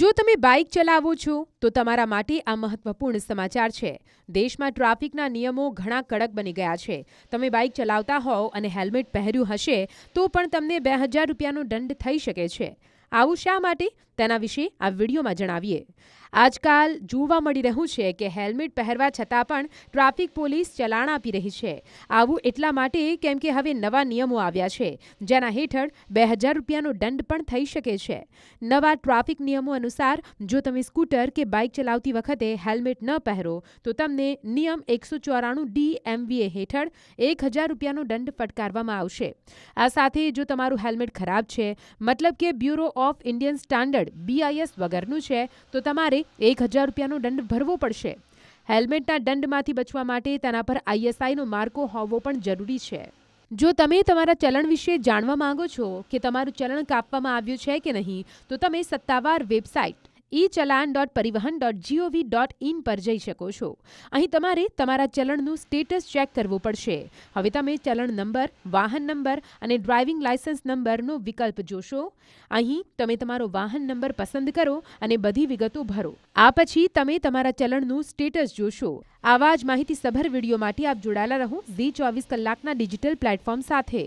જો તમે બાઇક ચલાવો છો તો તમારા માટે આ મહત્વપૂર્ણ સમાચાર છે દેશમાં ટ્રાફિકના નિયમો ઘણા કડક બની ગયા છે તમે બાઇક ચલાવતા હોવ અને હેલ્મેટ પહેર્યું હશે તો પણ તમને બે હજાર રૂપિયાનો દંડ થઈ શકે છે આવું શા માટે તેના વિશે આ વિડીયોમાં જણાવીએ આજકાલ જોવા મળી રહ્યું છે કે હેલ્મેટ પહેરવા છતાં પણ ટ્રાફિક પોલીસ ચલાણ આપી રહી છે આવું એટલા માટે કેમ કે હવે નવા નિયમો આવ્યા છે જેના હેઠળ બે હજાર રૂપિયાનો દંડ પણ થઈ શકે છે નવા ટ્રાફિક નિયમો અનુસાર જો તમે સ્કૂટર કે બાઇક ચલાવતી વખતે હેલ્મેટ ન પહેરો તો તમને નિયમ એકસો ચોરાણું ડી એમવીએ હેઠળ એક હજાર રૂપિયાનો દંડ ફટકારવામાં આવશે આ સાથે જો તમારું હેલ્મેટ ખરાબ છે મતલબ કે bureau of Indian standard BIS વગરનું છે તો તમારે આધારે એક હજાર રૂપિયાનો દંડ ભરવો પડશે હેલ્મેટના દંડમાંથી બચવા માટે તેના પર આઈએસઆઈનો માર્કો હોવો પણ જરૂરી છે જો તમે તમારા ચલણ વિશે જાણવા માંગો છો કે તમારું ચલણ કાપવામાં આવ્યું છે કે નહીં તો તમે સત્તાવાર website e challan dot Parivahan dot G O V dot in પર જઈ શકો છો અહીં તમારે તમારા ચલણનું સ્ટેટસ ચેક કરવું પડશે હવે તમે ચલણ નંબર વાહન નંબર અને ડ્રાઇવિંગ લાયસન્સ નંબરનો વિકલ્પ જોશો અહીં તમે તમારો વાહન નંબર પસંદ કરો અને બધી વિગતો ભરો આ પછી તમે તમારા ચલણનું સ્ટેટસ જોશો આવા જ માહિતીસભર વિડીયો માટે આપ જોડાયેલા રહો ઝી ચોવીસ કલાકના ડિજિટલ પ્લેટફોર્મ સાથે